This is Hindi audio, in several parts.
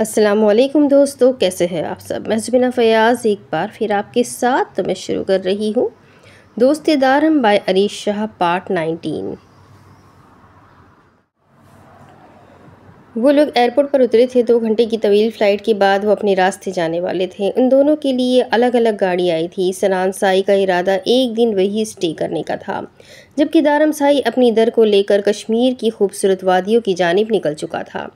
असलम दोस्तों कैसे हैं आप सब मैं जुबिना फ़याज़ एक बार फिर आपके साथ तो मैं शुरू कर रही हूँ दोस्तेदार हम बाय अरीश शाह पार्ट 19 वो लोग एयरपोर्ट पर उतरे थे दो घंटे की तवील फ़्लाइट के बाद वो अपने रास्ते जाने वाले थे उन दोनों के लिए अलग अलग गाड़ी आई थी सनान साई का इरादा एक दिन वही स्टे करने का था जबकि दारम साई अपनी दर को लेकर कश्मीर की खूबसूरत वादियों की जानब निकल चुका था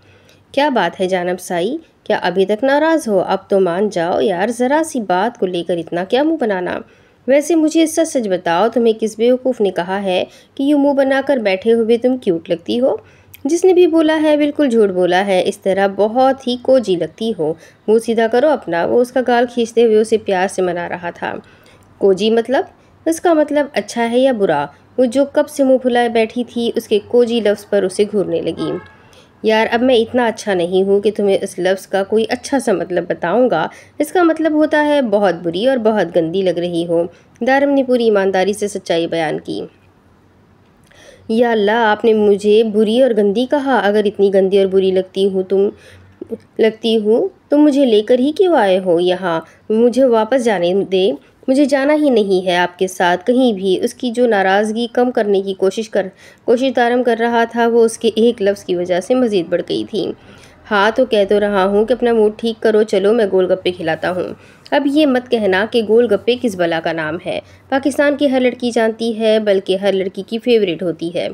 क्या बात है जानब साई क्या अभी तक नाराज़ हो अब तो मान जाओ यार ज़रा सी बात को लेकर इतना क्या मुँह बनाना वैसे मुझे इसका सच बताओ तुम्हें किस बेवकूफ़ ने कहा है कि यूँ मुँह बनाकर बैठे हुए तुम क्यूट लगती हो जिसने भी बोला है बिल्कुल झूठ बोला है इस तरह बहुत ही कोजी लगती हो मुँह सीधा करो अपना वो उसका गाल खींचते हुए उसे प्यार से मना रहा था कोजी मतलब इसका मतलब अच्छा है या बुरा वो जो कब से मुंह फुलाए बैठी थी उसके कोजी लफ्ज़ पर उसे घूरने लगी यार अब मैं इतना अच्छा नहीं हूँ कि तुम्हें इस लफ्ज़ का कोई अच्छा सा मतलब बताऊँगा इसका मतलब होता है बहुत बुरी और बहुत गंदी लग रही हो दारम ने पूरी ईमानदारी से सच्चाई बयान की या अल्लाह आपने मुझे बुरी और गंदी कहा अगर इतनी गंदी और बुरी लगती हूँ तुम लगती हूँ तो मुझे लेकर ही क्यों आए हो यहाँ मुझे वापस जाने दे मुझे जाना ही नहीं है आपके साथ कहीं भी उसकी जो नाराज़गी कम करने की कोशिश कर कोशिश दारम कर रहा था वो उसके एक लफ्ज़ की वजह से मज़ीद बढ़ गई थी हाँ तो कह तो रहा हूँ कि अपना मूड ठीक करो चलो मैं गोलगप्पे खिलाता हूँ अब ये मत कहना कि गोलगप्पे किस बला का नाम है पाकिस्तान की हर लड़की जानती है बल्कि हर लड़की की फेवरेट होती है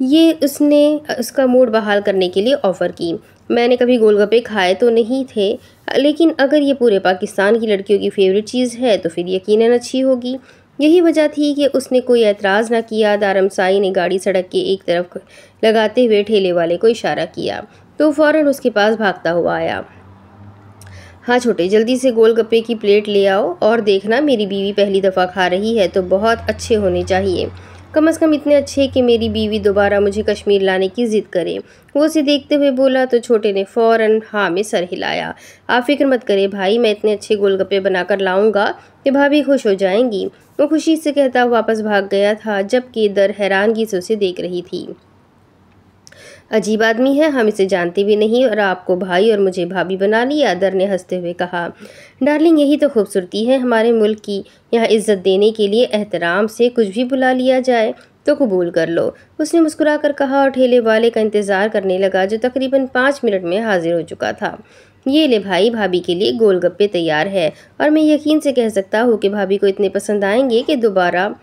ये उसने उसका मूड बहाल करने के लिए ऑफ़र की मैंने कभी गोलगप्पे खाए तो नहीं थे लेकिन अगर ये पूरे पाकिस्तान की लड़कियों की फेवरेट चीज़ है तो फिर यकीनन अच्छी होगी यही वजह थी कि उसने कोई एतराज़ ना किया दारमसाई ने गाड़ी सड़क के एक तरफ लगाते हुए ठेले वाले को इशारा किया तो फ़ौर उसके पास भागता हुआ आया हाँ छोटे जल्दी से गोलगप्पे की प्लेट ले आओ और देखना मेरी बीवी पहली दफ़ा खा रही है तो बहुत अच्छे होने चाहिए कम अज़ कम इतने अच्छे कि मेरी बीवी दोबारा मुझे कश्मीर लाने की ज़िद करे वो उसे देखते हुए बोला तो छोटे ने फ़ौरन हाँ में सर हिलाया आप फिक्र मत करें भाई मैं इतने अच्छे गोलगप्पे बनाकर लाऊंगा कि भाभी खुश हो जाएंगी वो खुशी से कहता वापस भाग गया था जबकि दर हैरानगी से उसे देख रही थी अजीब आदमी है हम इसे जानते भी नहीं और आपको भाई और मुझे भाभी बना लिया अदर ने हंसते हुए कहा डार्लिंग यही तो खूबसूरती है हमारे मुल्क की यहाँ इज्जत देने के लिए एहतराम से कुछ भी बुला लिया जाए तो कबूल कर लो उसने मुस्कुरा कर कहा और ठेले वाले का इंतज़ार करने लगा जो तकरीबन पाँच मिनट में हाजिर हो चुका था ये ले भाई भाभी के लिए गोलगप्पे तैयार है और मैं यकीन से कह सकता हूँ कि भाभी को इतने पसंद आएंगे कि दोबारा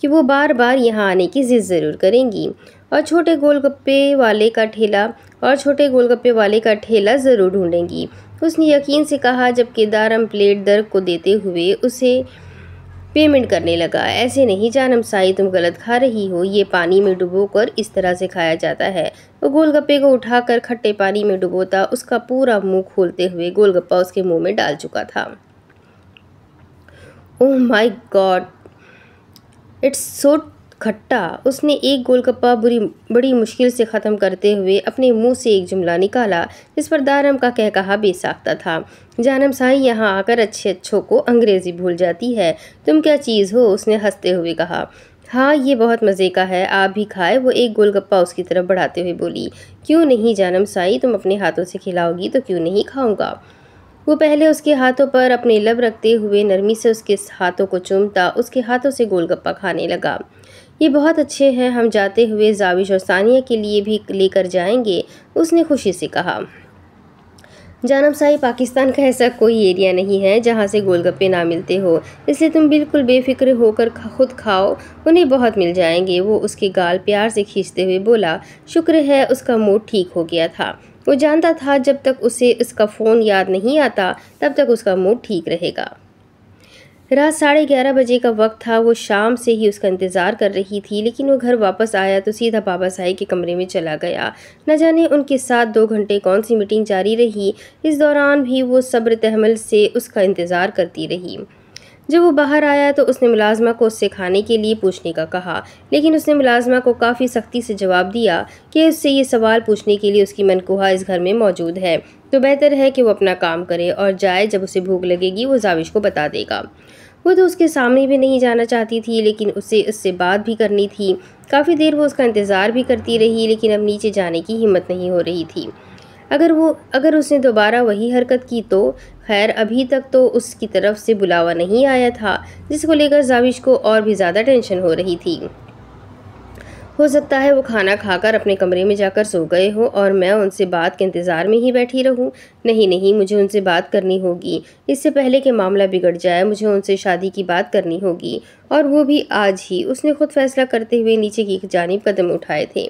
कि वो बार बार यहाँ आने की जिद ज़रूर करेंगी और छोटे गोलगप्पे वाले का ठेला और छोटे गोलगप्पे वाले का ठेला ज़रूर ढूंढेंगी उसने यकीन से कहा जब केदारम प्लेट दर्द को देते हुए उसे पेमेंट करने लगा ऐसे नहीं जानम साई तुम गलत खा रही हो ये पानी में डुबोकर इस तरह से खाया जाता है वो गोलगप्पे को उठाकर खट्टे पानी में डुबोता उसका पूरा मुंह खोलते हुए गोलगप्पा उसके मुंह में डाल चुका था oh my god it's so खट्टा उसने एक गोलगप्पा बुरी बड़ी मुश्किल से ख़त्म करते हुए अपने मुंह से एक जुमला निकाला जिस पर दारम का कह कहा बेसाख्ता था जानम साई यहाँ आकर अच्छे अच्छों को अंग्रेज़ी भूल जाती है तुम क्या चीज़ हो उसने हंसते हुए कहा हाँ ये बहुत मज़े का है आप भी खाए वो एक गोलगप्पा उसकी तरफ बढ़ाते हुए बोली क्यों नहीं जानम साई तुम अपने हाथों से खिलाओगी तो क्यों नहीं खाऊंगा वो पहले उसके हाथों पर अपने लब रखते हुए नरमी से उसके हाथों को चूमता उसके हाथों से गोलगप्पा खाने लगा ये बहुत अच्छे हैं हम जाते हुए जाविश और सानिया के लिए भी लेकर जाएंगे उसने खुशी से कहा साई पाकिस्तान का ऐसा कोई एरिया नहीं है जहाँ से गोलगप्पे ना मिलते हो इसलिए तुम बिल्कुल बेफिक्र होकर खुद खाओ उन्हें बहुत मिल जाएंगे वो उसके गाल प्यार से खींचते हुए बोला शुक्र है उसका मूड ठीक हो गया था वो जानता था जब तक उसे उसका फ़ोन याद नहीं आता तब तक उसका मूड ठीक रहेगा रात साढ़े ग्यारह बजे का वक्त था वो शाम से ही उसका इंतज़ार कर रही थी लेकिन वो घर वापस आया तो सीधा बाबा साहेब के कमरे में चला गया न जाने उनके साथ दो घंटे कौन सी मीटिंग जारी रही इस दौरान भी वो सब्र तहमल से उसका इंतज़ार करती रही जब वो बाहर आया तो उसने मुलाजमा को उससे खाने के लिए पूछने का कहा लेकिन उसने मुलाजमा को काफ़ी सख्ती से जवाब दिया कि उससे ये सवाल पूछने के लिए उसकी मनकोहा इस घर में मौजूद है तो बेहतर है कि वो अपना काम करे और जाए जब उसे भूख लगेगी वो जाविश को बता देगा वो तो उसके सामने भी नहीं जाना चाहती थी लेकिन उसे उससे बात भी करनी थी काफ़ी देर वो उसका इंतज़ार भी करती रही लेकिन अब नीचे जाने की हिम्मत नहीं हो रही थी अगर वो अगर उसने दोबारा वही हरकत की तो खैर अभी तक तो उसकी तरफ से बुलावा नहीं आया था जिसको लेकर जाविश को और भी ज़्यादा टेंशन हो रही थी हो सकता है वो खाना खाकर अपने कमरे में जाकर सो गए हो और मैं उनसे बात के इंतज़ार में ही बैठी रहूं नहीं नहीं मुझे उनसे बात करनी होगी इससे पहले कि मामला बिगड़ जाए मुझे उनसे शादी की बात करनी होगी और वो भी आज ही उसने खुद फैसला करते हुए नीचे की जानब कदम उठाए थे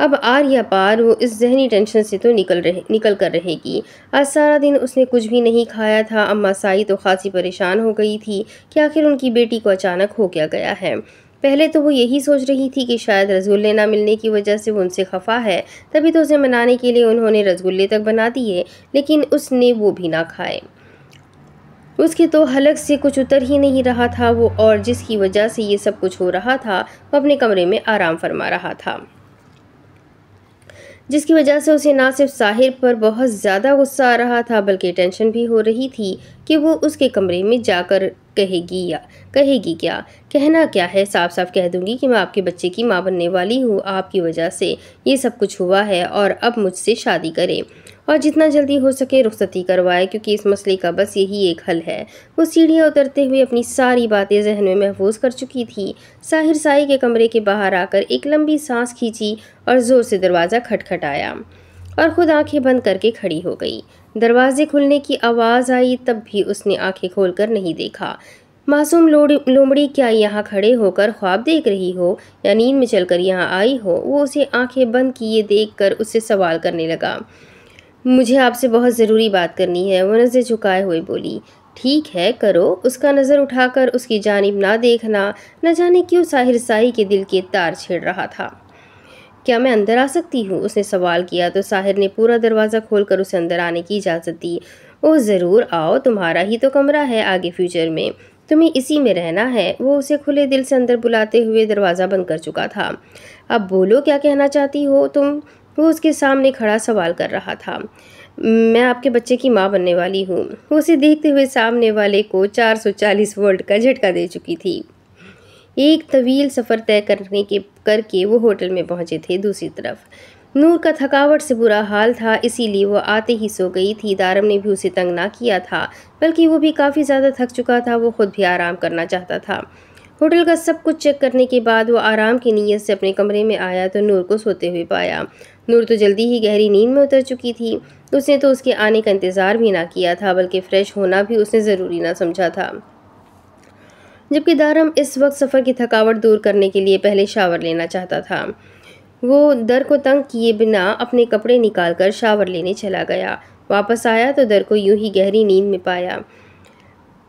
अब आर या पार वो इस जहनी टेंशन से तो निकल रहे निकल कर रहेगी आज सारा दिन उसने कुछ भी नहीं खाया था अम्मा साई तो खासी परेशान हो गई थी कि आखिर उनकी बेटी को अचानक हो क्या गया है पहले तो वो यही सोच रही थी कि शायद रसगुल्ले ना मिलने की वजह से वो उनसे खफा है तभी तो उसे मनाने के लिए उन्होंने रसगुल्ले तक बना दिए लेकिन उसने वो भी ना खाए उसके तो हलक से कुछ उतर ही नहीं रहा था वो और जिसकी वजह से ये सब कुछ हो रहा था वो अपने कमरे में आराम फरमा रहा था जिसकी वजह से उसे ना सिर्फ साहिर पर बहुत ज़्यादा गुस्सा आ रहा था बल्कि टेंशन भी हो रही थी कि वो उसके कमरे में जाकर कहेगी या कहेगी क्या कहना क्या है साफ साफ कह दूंगी कि मैं आपके बच्चे की माँ बनने वाली हूँ आपकी वजह से ये सब कुछ हुआ है और अब मुझसे शादी करें और जितना जल्दी हो सके रुखसती करवाए क्योंकि इस मसले का बस यही एक हल है वो सीढ़ियाँ उतरते हुए अपनी सारी बातें जहन में महफूज कर चुकी थी साहिर साई के कमरे के बाहर आकर एक लंबी सांस खींची और ज़ोर से दरवाज़ा खटखटाया और ख़ुद आंखें बंद करके खड़ी हो गई दरवाजे खुलने की आवाज़ आई तब भी उसने आंखें खोलकर नहीं देखा मासूम लोमड़ी क्या यहाँ खड़े होकर ख्वाब देख रही हो या नींद में चलकर यहाँ आई हो वो उसे आंखें बंद किए देखकर उससे सवाल करने लगा मुझे आपसे बहुत ज़रूरी बात करनी है वह नज़र झुकाए हुए बोली ठीक है करो उसका नज़र उठाकर उसकी जानब ना देखना न जाने क्यों साहिर साई के दिल के तार छेड़ रहा था क्या मैं अंदर आ सकती हूँ उसने सवाल किया तो साहिर ने पूरा दरवाज़ा खोलकर उसे अंदर आने की इजाज़त दी ओह ज़रूर आओ तुम्हारा ही तो कमरा है आगे फ्यूचर में तुम्हें इसी में रहना है वो उसे खुले दिल से अंदर बुलाते हुए दरवाज़ा बंद कर चुका था अब बोलो क्या कहना चाहती हो तुम वो उसके सामने खड़ा सवाल कर रहा था मैं आपके बच्चे की माँ बनने वाली हूँ उसे देखते हुए सामने वाले को 440 वोल्ट का झटका दे चुकी थी एक तवील सफ़र तय करने के करके वो होटल में पहुँचे थे दूसरी तरफ नूर का थकावट से बुरा हाल था इसीलिए वो आते ही सो गई थी दारम ने भी उसे तंग ना किया था बल्कि वो भी काफ़ी ज़्यादा थक चुका था वो खुद भी आराम करना चाहता था होटल का सब कुछ चेक करने के बाद वो आराम की नीयत से अपने कमरे में आया तो नूर को सोते हुए पाया नूर तो जल्दी ही गहरी नींद में उतर चुकी थी उसने तो उसके आने का इंतज़ार भी ना किया था बल्कि फ़्रेश होना भी उसने ज़रूरी ना समझा था जबकि दारम इस वक्त सफ़र की थकावट दूर करने के लिए पहले शावर लेना चाहता था वो दर को तंग किए बिना अपने कपड़े निकाल कर शावर लेने चला गया वापस आया तो दर को यूं ही गहरी नींद में पाया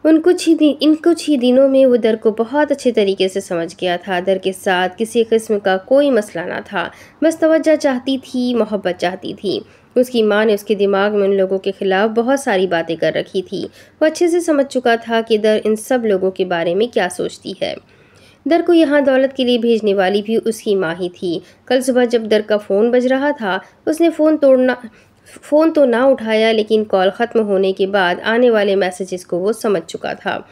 उन कुछ ही दिन इन कुछ ही दिनों में वो दर को बहुत अच्छे तरीके से समझ गया था दर के साथ किसी किस्म का कोई मसला ना था बस तवज्जा चाहती थी मोहब्बत चाहती थी उसकी माँ ने उसके दिमाग में उन लोगों के ख़िलाफ़ बहुत सारी बातें कर रखी थी वो अच्छे से समझ चुका था कि दर इन सब लोगों के बारे में क्या सोचती है दर को यहाँ दौलत के लिए भेजने वाली भी उसकी माँ ही थी कल सुबह जब दर का फ़ोन बज रहा था उसने फ़ोन तोड़ना फ़ोन तो ना उठाया लेकिन कॉल ख़त्म होने के बाद आने वाले मैसेजेस को वो समझ चुका था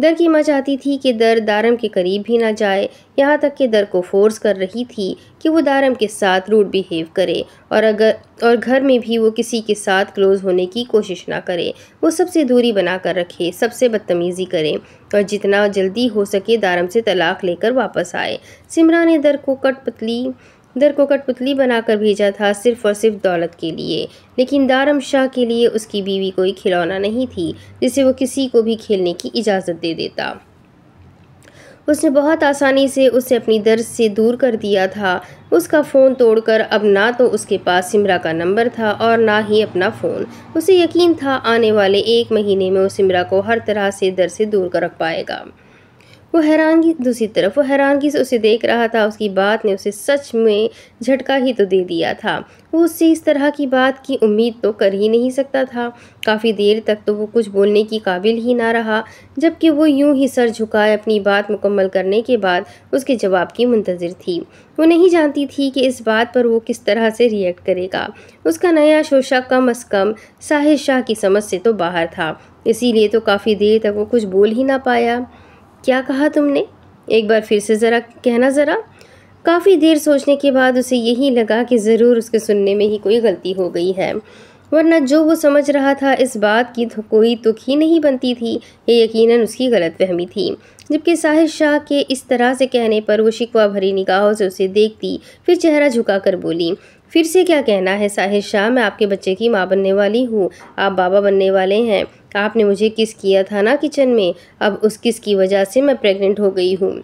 दर की माँ चाहती थी कि दर दारम के करीब भी ना जाए यहाँ तक कि दर को फोर्स कर रही थी कि वो दारम के साथ रूड बिहेव करे और अगर और घर में भी वो किसी के साथ क्लोज होने की कोशिश ना करे वो सबसे दूरी बना कर रखे सबसे बदतमीज़ी करे और जितना जल्दी हो सके दारम से तलाक लेकर वापस आए सिमरा ने दर को कटपतली दर को कठपुतली बनाकर भेजा था सिर्फ और सिर्फ दौलत के लिए लेकिन दारम शाह के लिए उसकी बीवी कोई खिलौना नहीं थी जिसे वो किसी को भी खेलने की इजाज़त दे देता उसने बहुत आसानी से उसे अपनी दर्द से दूर कर दिया था उसका फ़ोन तोड़कर अब ना तो उसके पास सिमरा का नंबर था और ना ही अपना फ़ोन उसे यकीन था आने वाले एक महीने में वो सिमरा को हर तरह से दर से दूर कर रख पाएगा वो हैरानगी दूसरी तरफ वो हैरानगी से उसे देख रहा था उसकी बात ने उसे सच में झटका ही तो दे दिया था वो उससे इस तरह की बात की उम्मीद तो कर ही नहीं सकता था काफ़ी देर तक तो वो कुछ बोलने की काबिल ही ना रहा जबकि वो यूं ही सर झुकाए अपनी बात मुकम्मल करने के बाद उसके जवाब की मुंतज़र थी वो नहीं जानती थी कि इस बात पर वो किस तरह से रिएक्ट करेगा उसका नया शोशा कम अज़ कम साहिर शाह की समझ से तो बाहर था इसीलिए तो काफ़ी देर तक वो कुछ बोल ही ना पाया क्या कहा तुमने एक बार फिर से ज़रा कहना ज़रा काफ़ी देर सोचने के बाद उसे यही लगा कि ज़रूर उसके सुनने में ही कोई गलती हो गई है वरना जो वो समझ रहा था इस बात की तो कोई दुख ही नहीं बनती थी ये यकीनन उसकी गलत फहमी थी जबकि साहिर शाह के इस तरह से कहने पर वो शिकवा भरी निगाहों से उसे देखती फिर चेहरा झुकाकर बोली फिर से क्या कहना है साहिर शाह मैं आपके बच्चे की माँ बनने वाली हूँ आप बाबा बनने वाले हैं आपने मुझे किस किया था ना किचन में अब उस किस की वजह से मैं प्रेग्नेंट हो गई हूँ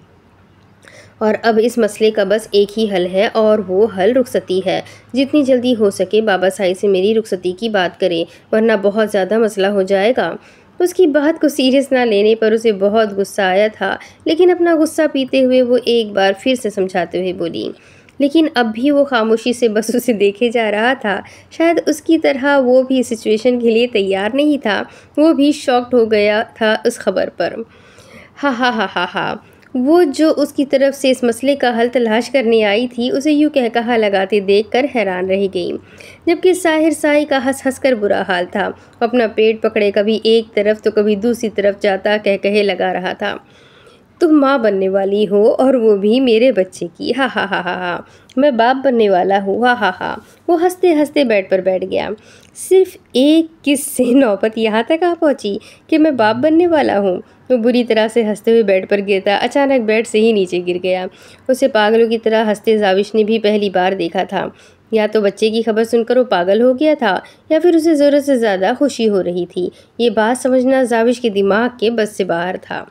और अब इस मसले का बस एक ही हल है और वो हल रुखसती है जितनी जल्दी हो सके बाबा साहिब से मेरी रुखसती की बात करें वरना बहुत ज़्यादा मसला हो जाएगा उसकी बात को सीरियस ना लेने पर उसे बहुत गुस्सा आया था लेकिन अपना गुस्सा पीते हुए वो एक बार फिर से समझाते हुए बोली लेकिन अब भी वो खामोशी से बस उसे देखे जा रहा था शायद उसकी तरह वो भी सिचुएशन के लिए तैयार नहीं था वो भी शॉक्ड हो गया था उस खबर पर हा हा हा हा हा वो जो उसकी तरफ से इस मसले का हल तलाश करने आई थी उसे यूँ कह कहा लगाते देख कर हैरान रह गई जबकि साहिर साई का हंस हंस कर बुरा हाल था अपना पेट पकड़े कभी एक तरफ तो कभी दूसरी तरफ जाता कह कहे लगा रहा था तुम माँ बनने वाली हो और वो भी मेरे बच्चे की हा हा हा हा हा मैं बाप बनने वाला हूँ हा हा हा वो हंसते हंसते बेड पर बैठ गया सिर्फ एक किस से नौबत यहाँ तक आ पहुँची कि मैं बाप बनने वाला हूँ वो बुरी तरह से हंसते हुए बेड पर गिरता अचानक बेड से ही नीचे गिर गया उसे पागलों की तरह हंसते जाविश ने भी पहली बार देखा था या तो बच्चे की खबर सुनकर वो पागल हो गया था या फिर उसे ज़रूरत से ज़्यादा खुशी हो रही थी ये बात समझना जाविश के दिमाग के बस से बाहर था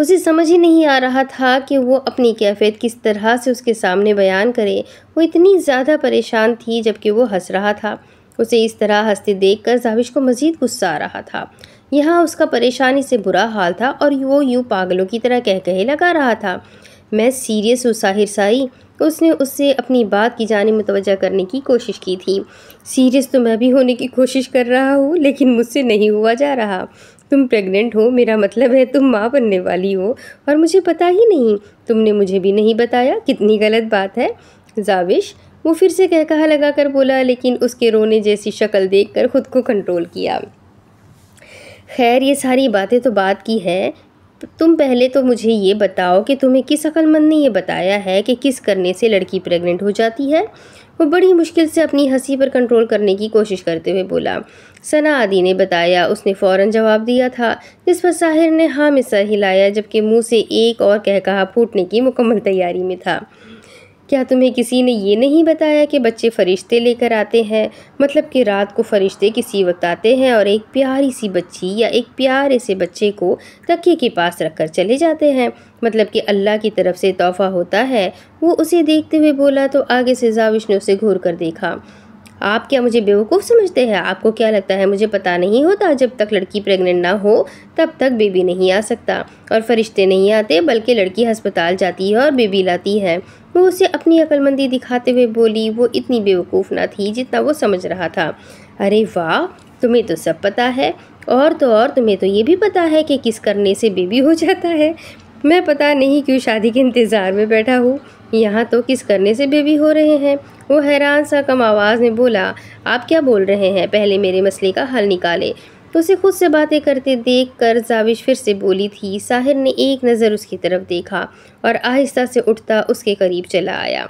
उसे समझ ही नहीं आ रहा था कि वो अपनी कैफियत किस तरह से उसके सामने बयान करे वो इतनी ज़्यादा परेशान थी जबकि वो हंस रहा था उसे इस तरह हंसते देख कर जाविश को मज़ीद गुस्सा आ रहा था यहाँ उसका परेशानी से बुरा हाल था और वो यूँ पागलों की तरह कह कहे लगा रहा था मैं सीरियस हूँ साहिर साई उसने उससे अपनी बात की जानी मुतवजा करने की कोशिश की थी सीरियस तो मैं भी होने की कोशिश कर रहा हूँ लेकिन मुझसे नहीं हुआ जा रहा तुम प्रेग्नेंट हो मेरा मतलब है तुम माँ बनने वाली हो और मुझे पता ही नहीं तुमने मुझे भी नहीं बताया कितनी गलत बात है जाविश वो फिर से कह कहा लगा कर बोला लेकिन उसके रोने जैसी शक्ल देख कर ख़ुद को कंट्रोल किया खैर ये सारी बातें तो बात की है तो तुम पहले तो मुझे ये बताओ कि तुम्हें किस अकलमंद ने यह बताया है कि किस करने से लड़की प्रेग्नेंट हो जाती है वो बड़ी मुश्किल से अपनी हंसी पर कंट्रोल करने की कोशिश करते हुए बोला सना आदि ने बताया उसने फौरन जवाब दिया था जिस पर साहिर ने हाँ में सर हिलाया जबकि मुंह से एक और कह कहा फूटने की मुकम्मल तैयारी में था क्या तुम्हें किसी ने ये नहीं बताया कि बच्चे फरिश्ते लेकर आते हैं मतलब कि रात को फरिश्ते किसी वक्त आते हैं और एक प्यारी सी बच्ची या एक प्यारे से बच्चे को तकिए के पास रखकर चले जाते हैं मतलब कि अल्लाह की तरफ से तोहफ़ा होता है वो उसे देखते हुए बोला तो आगे से जाविश ने उसे घूर कर देखा आप क्या मुझे बेवकूफ़ समझते हैं आपको क्या लगता है मुझे पता नहीं होता जब तक लड़की प्रेग्नेंट ना हो तब तक बेबी नहीं आ सकता और फरिश्ते नहीं आते बल्कि लड़की हस्पताल जाती है और बेबी लाती है वो उसे अपनी अक्लमंदी दिखाते हुए बोली वो इतनी बेवकूफ़ ना थी जितना वो समझ रहा था अरे वाह तुम्हें तो सब पता है और तो और तुम्हें तो ये भी पता है कि किस करने से बेबी हो जाता है मैं पता नहीं क्यों शादी के इंतज़ार में बैठा हूँ यहाँ तो किस करने से बेबी हो रहे हैं वो हैरान सा कम आवाज़ में बोला आप क्या बोल रहे हैं पहले मेरे मसले का हल निकाले तो उसे खुद से बातें करते देख कर जाविश फिर से बोली थी साहिर ने एक नज़र उसकी तरफ देखा और आहिस्ता से उठता उसके करीब चला आया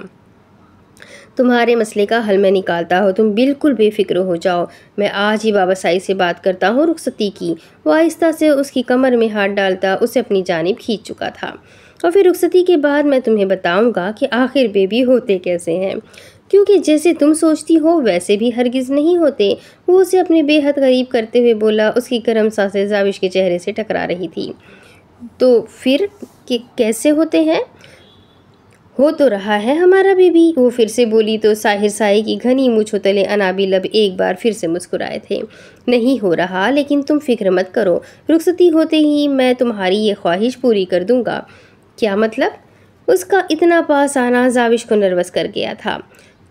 तुम्हारे मसले का हल मैं निकालता हूँ तुम बिल्कुल बेफिक्र हो जाओ मैं आज ही बाबा साई से बात करता हूँ रुखसती की वो आहिस्ता से उसकी कमर में हाथ डालता उसे अपनी जानब खींच चुका था और फिर रुखसती के बाद मैं तुम्हें बताऊंगा कि आखिर बेबी होते कैसे हैं क्योंकि जैसे तुम सोचती हो वैसे भी हरगिज़ नहीं होते वो उसे अपने बेहद गरीब करते हुए बोला उसकी गर्म सांसें जाविश के चेहरे से टकरा रही थी तो फिर कि कैसे होते हैं हो तो रहा है हमारा बेबी वो फिर से बोली तो साहिर साई की घनी मुछ तले अनाबी लब एक बार फिर से मुस्कुराए थे नहीं हो रहा लेकिन तुम फिक्र मत करो रुखसती होते ही मैं तुम्हारी ये ख्वाहिश पूरी कर दूँगा क्या मतलब उसका इतना पास आना जाविश को नर्वस कर गया था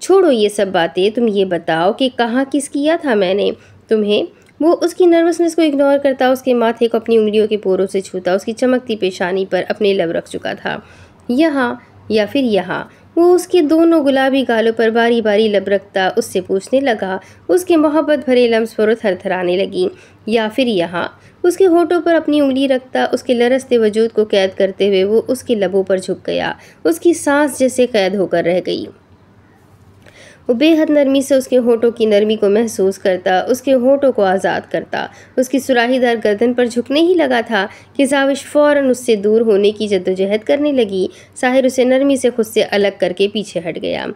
छोड़ो ये सब बातें तुम ये बताओ कि कहाँ किस किया था मैंने तुम्हें वो उसकी नर्वसनेस को इग्नोर करता उसके माथे को अपनी उंगलियों के पोरों से छूता उसकी चमकती पेशानी पर अपने लब रख चुका था यहाँ या फिर यहाँ वो उसके दोनों गुलाबी गालों पर बारी बारी लब रखता उससे पूछने लगा उसके मोहब्बत भरे लम्स पर थरथराने लगी या फिर यहाँ उसके होठों पर अपनी उंगली रखता उसके लरसते वजूद को कैद करते हुए वो उसके लबों पर झुक गया उसकी सांस जैसे कैद होकर रह गई वो बेहद नरमी से उसके होठों की नरमी को महसूस करता उसके होठों को आज़ाद करता उसकी सुराहीदार गर्दन पर झुकने ही लगा था कि जाविश फ़ौर उससे दूर होने की जद्दोजहद करने लगी साहिर उसे नरमी से खुद से अलग करके पीछे हट गया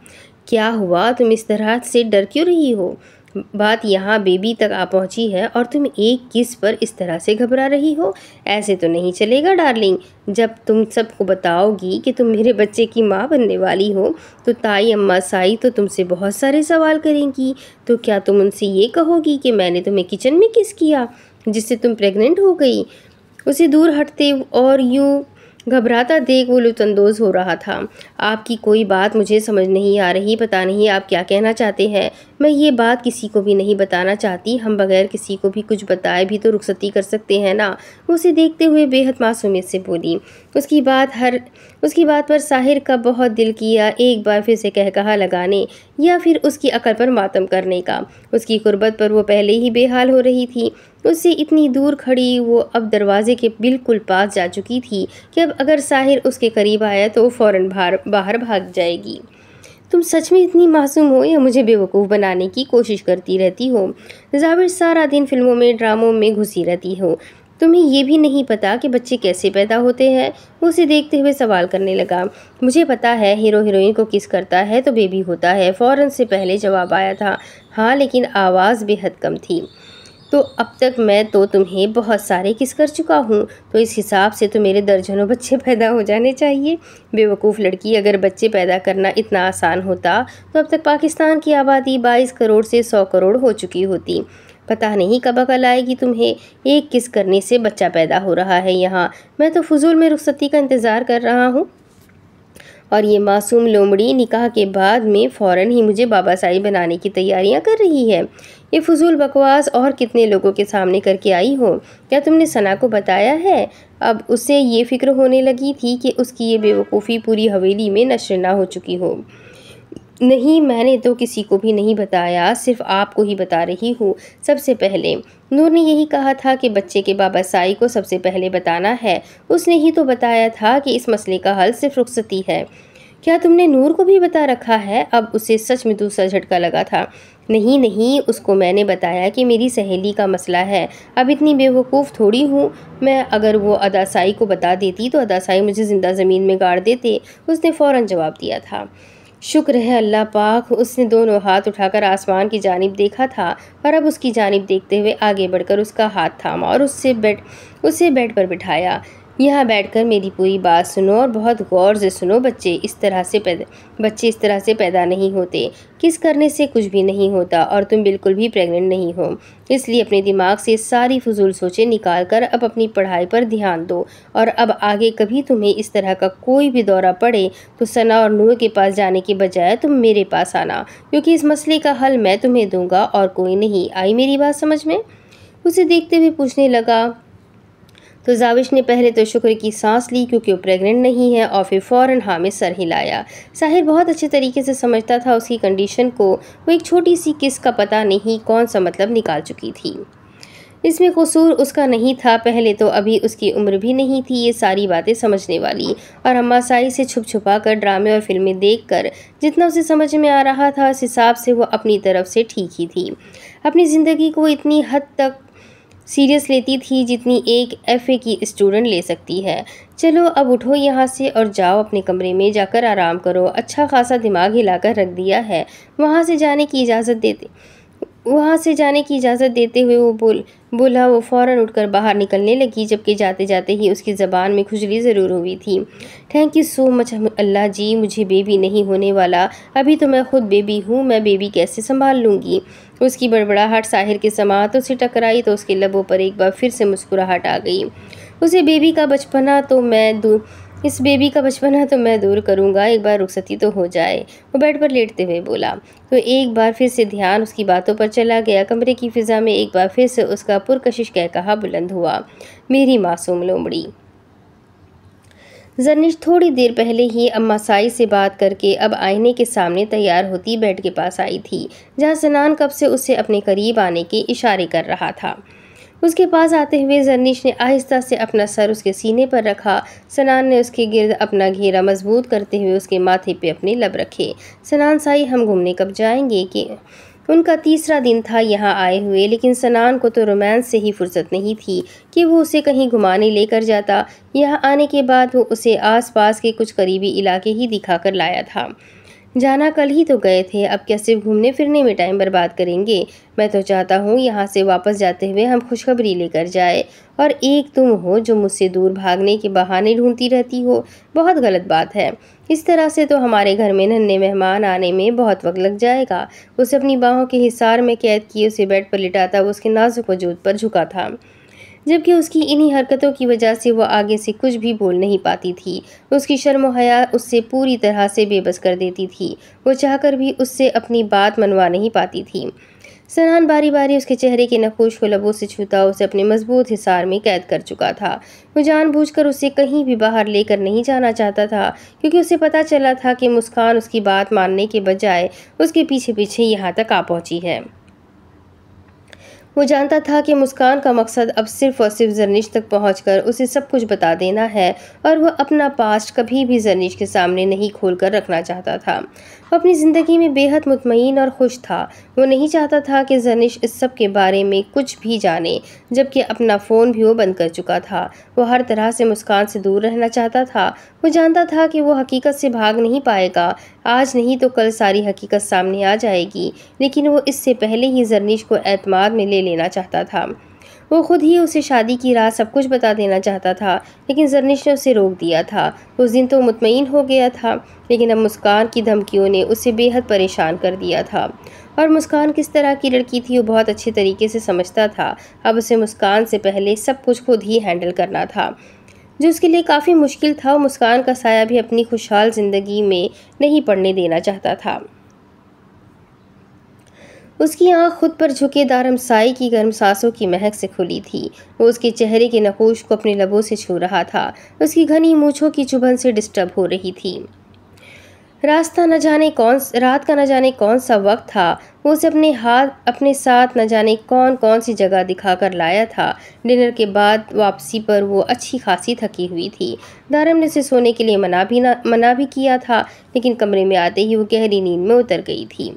क्या हुआ तुम इस तरह से डर क्यों रही हो बात यहाँ बेबी तक आ पहुँची है और तुम एक किस पर इस तरह से घबरा रही हो ऐसे तो नहीं चलेगा डार्लिंग जब तुम सबको बताओगी कि तुम मेरे बच्चे की माँ बनने वाली हो तो ताई अम्मा साई तो तुमसे बहुत सारे सवाल करेंगी तो क्या तुम उनसे ये कहोगी कि मैंने तुम्हें किचन में किस किया जिससे तुम प्रेग्नेंट हो गई उसे दूर हटते और यूँ घबराता देख वो लुतानंदोज़ हो रहा था आपकी कोई बात मुझे समझ नहीं आ रही पता नहीं आप क्या कहना चाहते हैं मैं ये बात किसी को भी नहीं बताना चाहती हम बगैर किसी को भी कुछ बताए भी तो रुखसती कर सकते हैं ना उसे देखते हुए बेहद मासूमियत से बोली उसकी बात हर उसकी बात पर साहिर का बहुत दिल किया एक बार फिर से कह कहा लगाने या फिर उसकी अकल पर मातम करने का उसकी गुर्बत पर वो पहले ही बेहाल हो रही थी उससे इतनी दूर खड़ी वो अब दरवाजे के बिल्कुल पास जा चुकी थी कि अब अगर साहिर उसके करीब आया तो वो फ़ौर बाहर बाहर भाग जाएगी तुम सच में इतनी मासूम हो या मुझे बेवकूफ़ बनाने की कोशिश करती रहती हो जाविर सारा दिन फिल्मों में ड्रामों में घुसी रहती हो तुम्हें यह भी नहीं पता कि बच्चे कैसे पैदा होते हैं उसे देखते हुए सवाल करने लगा मुझे पता है हीरो हीरोइन को किस करता है तो बेबी होता है फ़ौरन से पहले जवाब आया था हाँ लेकिन आवाज़ बेहद कम थी तो अब तक मैं तो तुम्हें बहुत सारे किस कर चुका हूँ तो इस हिसाब से तो मेरे दर्जनों बच्चे पैदा हो जाने चाहिए बेवकूफ़ लड़की अगर बच्चे पैदा करना इतना आसान होता तो अब तक पाकिस्तान की आबादी बाईस करोड़ से सौ करोड़ हो चुकी होती पता नहीं कब अकल आएगी तुम्हें एक किस करने से बच्चा पैदा हो रहा है यहाँ मैं तो फजूल में रुखसती का इंतज़ार कर रहा हूँ और ये मासूम लोमड़ी निकाह के बाद में फ़ौर ही मुझे बाबा साहिब बनाने की तैयारियाँ कर रही है ये फजूल बकवास और कितने लोगों के सामने करके आई हो क्या तुमने सना को बताया है अब उसे ये फ़िक्र होने लगी थी कि उसकी ये बेवकूफ़ी पूरी हवेली में नशर न हो चुकी हो नहीं मैंने तो किसी को भी नहीं बताया सिर्फ आपको ही बता रही हूँ सबसे पहले नूर ने यही कहा था कि बच्चे के बाबा साई को सबसे पहले बताना है उसने ही तो बताया था कि इस मसले का हल सिर्फ रुखसती है क्या तुमने नूर को भी बता रखा है अब उसे सच में दूसरा झटका लगा था नहीं नहीं उसको मैंने बताया कि मेरी सहेली का मसला है अब इतनी बेवकूफ़ थोड़ी हूँ मैं अगर वो अदासाई को बता देती तो अदासाई मुझे ज़िंदा ज़मीन में गाड़ देते उसने फ़ौर जवाब दिया था शुक्र है अल्लाह पाक उसने दोनों हाथ उठाकर आसमान की जानब देखा था और अब उसकी जानब देखते हुए आगे बढ़कर उसका हाथ थामा और उससे बेड उसे बेड पर बिठाया यहाँ बैठकर मेरी पूरी बात सुनो और बहुत गौर से सुनो बच्चे इस तरह से पैदा बच्चे इस तरह से पैदा नहीं होते किस करने से कुछ भी नहीं होता और तुम बिल्कुल भी प्रेग्नेंट नहीं हो इसलिए अपने दिमाग से सारी फजूल सोचें निकाल कर अब अपनी पढ़ाई पर ध्यान दो और अब आगे कभी तुम्हें इस तरह का कोई भी दौरा पड़े तो सना और नूह के पास जाने के बजाय तुम मेरे पास आना क्योंकि इस मसले का हल मैं तुम्हें दूँगा और कोई नहीं आई मेरी बात समझ में उसे देखते हुए पूछने लगा तो जाविश ने पहले तो शुक्र की सांस ली क्योंकि वो प्रेग्नेंट नहीं है और फिर फ़ौर हाँ में सर हिलाया साहिर बहुत अच्छे तरीके से समझता था उसकी कंडीशन को वो एक छोटी सी किस का पता नहीं कौन सा मतलब निकाल चुकी थी इसमें कसूर उसका नहीं था पहले तो अभी उसकी उम्र भी नहीं थी ये सारी बातें समझने वाली और अम्मा साई से छुप छुपा कर ड्रामे और फिल्में देख कर जितना उसे समझ में आ रहा था उस हिसाब से वो अपनी तरफ से ठीक ही थी अपनी ज़िंदगी को इतनी हद तक सीरियस लेती थी जितनी एक एफए की स्टूडेंट ले सकती है चलो अब उठो यहाँ से और जाओ अपने कमरे में जाकर आराम करो अच्छा खासा दिमाग हिलाकर रख दिया है वहाँ से जाने की इजाज़त देते वहाँ से जाने की इजाज़त देते हुए वो बोल बोला वो फ़ौरन उठकर बाहर निकलने लगी जबकि जाते जाते ही उसकी ज़बान में खुजली ज़रूर हुई थी थैंक यू सो मच अल्लाह जी मुझे बेबी नहीं होने वाला अभी तो मैं ख़ुद बेबी हूँ मैं बेबी कैसे संभाल लूँगी उसकी बड़बड़ाहट साहिर के समातों से टकराई तो उसके लबों पर एक बार फिर से मुस्कुराहट आ गई उसे बेबी का बचपना तो मैं इस बेबी का बचपना तो मैं दूर करूंगा एक बार रुखसती तो हो जाए वो बेड पर लेटते हुए बोला तो एक बार फिर से ध्यान उसकी बातों पर चला गया कमरे की फ़िज़ा में एक बार फिर से उसका पुरकशिश कह कहा बुलंद हुआ मेरी मासूम लोमड़ी जनिश थोड़ी देर पहले ही अम्मा साई से बात करके अब आईने के सामने तैयार होती बेड के पास आई थी जहाँ स्नान कब से उसे अपने करीब आने के इशारे कर रहा था उसके पास आते हुए जरनीश ने आहिस्ता से अपना सर उसके सीने पर रखा सनान ने उसके गिर्द अपना घेरा मजबूत करते हुए उसके माथे पे अपने लब रखे सनान साई हम घूमने कब जाएंगे कि उनका तीसरा दिन था यहाँ आए हुए लेकिन सनान को तो रोमांस से ही फुर्सत नहीं थी कि वो उसे कहीं घुमाने लेकर जाता यहाँ आने के बाद वो उसे आसपास के कुछ करीबी इलाके ही दिखाकर लाया था जाना कल ही तो गए थे अब क्या सिर्फ घूमने फिरने में टाइम बर्बाद करेंगे मैं तो चाहता हूँ यहाँ से वापस जाते हुए हम खुशखबरी लेकर जाए और एक तुम हो जो मुझसे दूर भागने के बहाने ढूंढती रहती हो बहुत गलत बात है इस तरह से तो हमारे घर में नन्हे मेहमान आने में बहुत वक्त लग जाएगा उसे अपनी बाहों के हिसार में कैद किए उसे बेड पर लिटाता उसके नाजुक वजूद पर झुका था जबकि उसकी इन्हीं हरकतों की वजह से वह आगे से कुछ भी बोल नहीं पाती थी उसकी शर्म हया उससे पूरी तरह से बेबस कर देती थी वो चाहकर भी उससे अपनी बात मनवा नहीं पाती थी सनान बारी बारी उसके चेहरे के नकोश को लबों से छूता उसे अपने मजबूत हिसार में कैद कर चुका था वो जानबूझकर उसे कहीं भी बाहर लेकर नहीं जाना चाहता था क्योंकि उसे पता चला था कि मुस्कान उसकी बात मानने के बजाय उसके पीछे पीछे यहाँ तक आ पहुँची है वो जानता था कि मुस्कान का मकसद अब सिर्फ और सिर्फ जरनीश तक पहुँच कर उसे सब कुछ बता देना है और वह अपना पास्ट कभी भी जरनीश के सामने नहीं खोल कर रखना चाहता था वो अपनी ज़िंदगी में बेहद मुतमिन और खुश था वो नहीं चाहता था कि जनिश इस सब के बारे में कुछ भी जाने जबकि अपना फ़ोन भी वो बंद कर चुका था वो हर तरह से मुस्कान से दूर रहना चाहता था वो जानता था कि वो हकीकत से भाग नहीं पाएगा आज नहीं तो कल सारी हकीकत सामने आ जाएगी लेकिन वो इससे पहले ही जरनीश को अतमाद में ले लेना चाहता था वो खुद ही उसे शादी की राह सब कुछ बता देना चाहता था लेकिन जरनिश ने उसे रोक दिया था उस दिन तो मुतमिन हो गया था लेकिन अब मुस्कान की धमकियों ने उसे बेहद परेशान कर दिया था और मुस्कान किस तरह की लड़की थी वो बहुत अच्छे तरीके से समझता था अब उसे मुस्कान से पहले सब कुछ खुद ही हैंडल करना था जो उसके लिए काफ़ी मुश्किल था वो मुस्कान का साया भी अपनी खुशहाल ज़िंदगी में नहीं पढ़ने देना चाहता था उसकी आंख खुद पर झुके दारम साई की गर्म सांसों की महक से खुली थी वो उसके चेहरे के नकोश को अपने लबों से छू रहा था उसकी घनी मूछों की चुभन से डिस्टर्ब हो रही थी रास्ता न जाने कौन रात का न जाने कौन सा वक्त था वो उसे अपने हाथ अपने साथ न जाने कौन कौन सी जगह दिखा कर लाया था डिनर के बाद वापसी पर वो अच्छी खासी थकी हुई थी दारम ने उसे सोने के लिए मना भी ना मना भी किया था लेकिन कमरे में आते ही वो गहरी नींद में उतर गई थी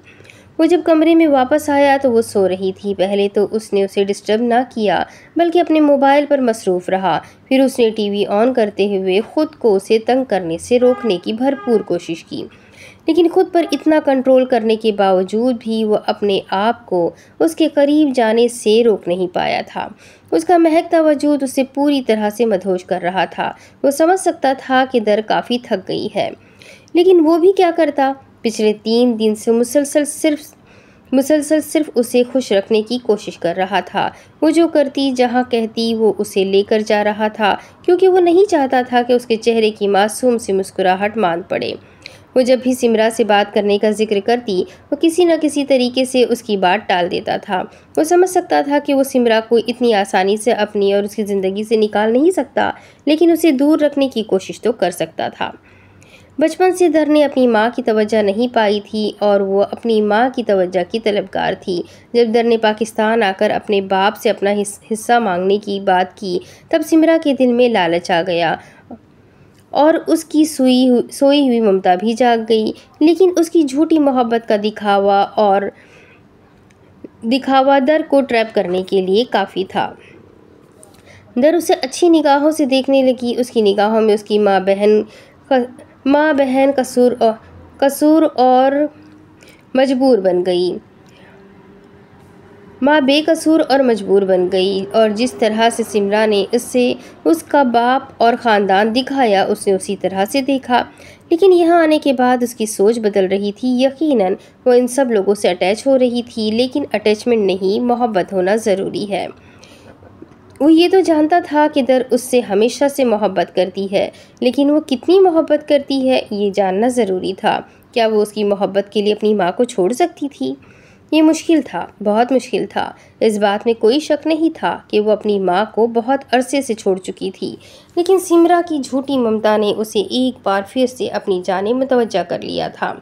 वो जब कमरे में वापस आया तो वो सो रही थी पहले तो उसने उसे डिस्टर्ब ना किया बल्कि अपने मोबाइल पर मसरूफ़ रहा फिर उसने टीवी ऑन करते हुए ख़ुद को उसे तंग करने से रोकने की भरपूर कोशिश की लेकिन खुद पर इतना कंट्रोल करने के बावजूद भी वह अपने आप को उसके करीब जाने से रोक नहीं पाया था उसका महकता वजूद उसे पूरी तरह से मधोश कर रहा था वो समझ सकता था कि दर काफ़ी थक गई है लेकिन वो भी क्या करता पिछले तीन दिन से मुसलसल सिर्फ मुसलसल सिर्फ उसे खुश रखने की कोशिश कर रहा था वो जो करती जहाँ कहती वो उसे लेकर जा रहा था क्योंकि वो नहीं चाहता था कि उसके चेहरे की मासूम सी मुस्कुराहट मान पड़े वो जब भी सिमरा से बात करने का जिक्र करती वो किसी न किसी तरीके से उसकी बात टाल देता था वो समझ सकता था कि वो सिमरा को इतनी आसानी से अपनी और उसकी ज़िंदगी से निकाल नहीं सकता लेकिन उसे दूर रखने की कोशिश तो कर सकता था बचपन से धर ने अपनी माँ की तवज्जा नहीं पाई थी और वह अपनी माँ की तवज्जा की तलबगार थी जब धर ने पाकिस्तान आकर अपने बाप से अपना हिस्सा मांगने की बात की तब सिमरा के दिल में लालच आ गया और उसकी सोई सोई हुई ममता भी जाग गई लेकिन उसकी झूठी मोहब्बत का दिखावा और दिखावा दर को ट्रैप करने के लिए काफ़ी था दर उसे अच्छी निगाहों से देखने लगी उसकी निगाहों में उसकी माँ बहन माँ बहन कसूर और कसूर और मजबूर बन गई माँ बेकसूर और मजबूर बन गई और जिस तरह से सिमरा ने उससे उसका बाप और ख़ानदान दिखाया उसने उसी तरह से देखा लेकिन यहाँ आने के बाद उसकी सोच बदल रही थी यकीनन वो इन सब लोगों से अटैच हो रही थी लेकिन अटैचमेंट नहीं मोहब्बत होना ज़रूरी है वो ये तो जानता था कि दर उससे हमेशा से मोहब्बत करती है लेकिन वो कितनी मोहब्बत करती है ये जानना ज़रूरी था क्या वो उसकी मोहब्बत के लिए अपनी माँ को छोड़ सकती थी ये मुश्किल था बहुत मुश्किल था इस बात में कोई शक नहीं था कि वो अपनी माँ को बहुत अरसे से छोड़ चुकी थी लेकिन सिमरा की झूठी ममता ने उसे एक बार फिर से अपनी जाने मुतवजा कर लिया था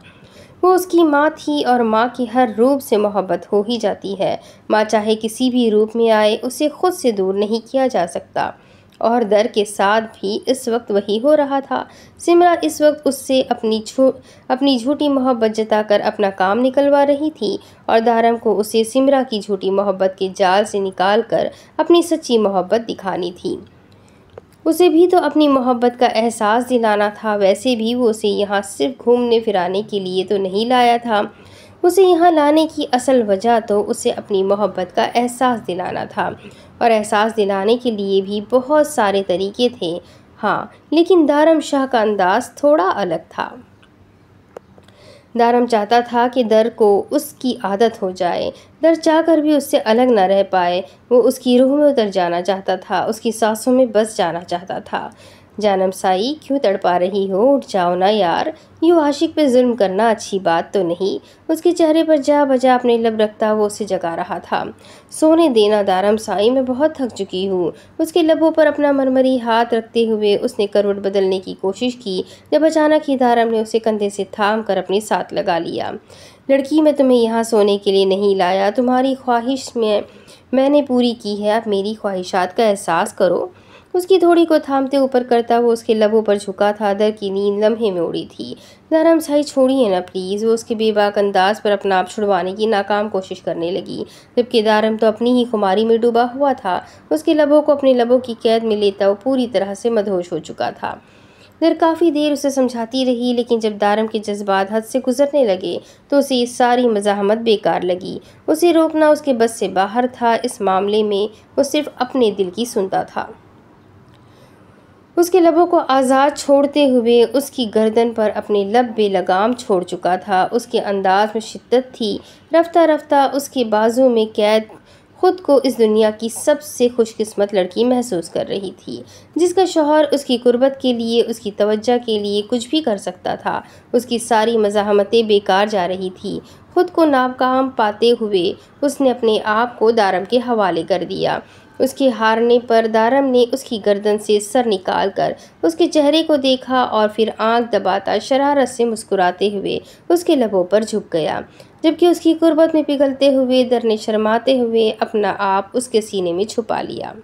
वो उसकी माँ थी और माँ की हर रूप से मोहब्बत हो ही जाती है माँ चाहे किसी भी रूप में आए उसे खुद से दूर नहीं किया जा सकता और दर के साथ भी इस वक्त वही हो रहा था सिमरा इस वक्त उससे अपनी छू अपनी झूठी मोहब्बत जताकर अपना काम निकलवा रही थी और दारम को उसे सिमरा की झूठी मोहब्बत के जाल से निकाल कर अपनी सच्ची मोहब्बत दिखानी थी उसे भी तो अपनी मोहब्बत का एहसास दिलाना था वैसे भी वो उसे यहाँ सिर्फ घूमने फिराने के लिए तो नहीं लाया था उसे यहाँ लाने की असल वजह तो उसे अपनी मोहब्बत का एहसास दिलाना था और एहसास दिलाने के लिए भी बहुत सारे तरीके थे हाँ लेकिन दारम शाह का अंदाज़ थोड़ा अलग था दारम चाहता था कि दर को उसकी आदत हो जाए दर चाहकर भी उससे अलग ना रह पाए वो उसकी रूह में उतर जाना चाहता था उसकी सांसों में बस जाना चाहता था जानम साई क्यों तड़पा रही हो उठ जाओ ना यार यूँ आशिक पे जुल्म करना अच्छी बात तो नहीं उसके चेहरे पर जा बजा अपने लब रखता वो उसे जगा रहा था सोने देना दारम साई मैं बहुत थक चुकी हूँ उसके लबों पर अपना मरमरी हाथ रखते हुए उसने करवट बदलने की कोशिश की जब अचानक ही दारम ने उसे कंधे से थाम कर अपने साथ लगा लिया लड़की मैं तुम्हें यहाँ सोने के लिए नहीं लाया तुम्हारी ख्वाहिश में मैंने पूरी की है आप मेरी ख्वाहिशात का एहसास करो उसकी थोड़ी को थामते ऊपर करता वो उसके लबों पर झुका था दर की नींद लम्हे में उड़ी थी नरम साई छोड़िए ना प्लीज़ वो उसके बेबाक अंदाज पर अपना आप छुड़वाने की नाकाम कोशिश करने लगी जबकि दारम तो अपनी ही खुमारी में डूबा हुआ था उसके लबों को अपने लबों की कैद में लेता वो पूरी तरह से मदहोश हो चुका था दर काफ़ी देर उसे समझाती रही लेकिन जब दारम के जज्बात हद से गुजरने लगे तो उसे ये सारी मजाहमत बेकार लगी उसे रोकना उसके बस से बाहर था इस मामले में वो सिर्फ अपने दिल की सुनता था उसके लबों को आज़ाद छोड़ते हुए उसकी गर्दन पर अपने लब लगाम छोड़ चुका था उसके अंदाज में शिद्दत थी रफ्ता रफ्ता उसके बाजू में कैद खुद को इस दुनिया की सबसे खुशकिस्मत लड़की महसूस कर रही थी जिसका शोहर उसकी गुर्बत के लिए उसकी तवज्जह के लिए कुछ भी कर सकता था उसकी सारी मज़ाहमतें बेकार जा रही थी खुद को नाकाम पाते हुए उसने अपने आप को दारम के हवाले कर दिया उसके हारने पर दारम ने उसकी गर्दन से सर निकालकर उसके चेहरे को देखा और फिर आंख दबाता शरारत से मुस्कुराते हुए उसके लबों पर झुक गया जबकि उसकी कुर्बत में पिघलते हुए दर ने शर्माते हुए अपना आप उसके सीने में छुपा लिया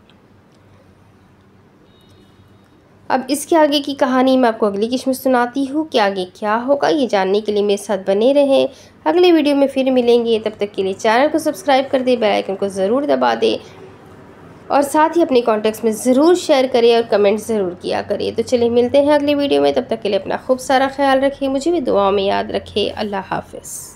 अब इसके आगे की कहानी मैं आपको अगली किस्म सुनाती हूँ कि आगे क्या होगा ये जानने के लिए मेरे साथ बने रहें अगले वीडियो में फिर मिलेंगे तब तक के लिए चैनल को सब्सक्राइब कर दे बेल आइकन को ज़रूर दबा दे और साथ ही अपने कॉन्टेक्ट्स में ज़रूर शेयर करिए और कमेंट ज़रूर किया करिए तो चलिए मिलते हैं अगली वीडियो में तब तक के लिए अपना खूब सारा ख्याल रखिए मुझे भी दुआओं में याद रखिए अल्लाह हाफिज़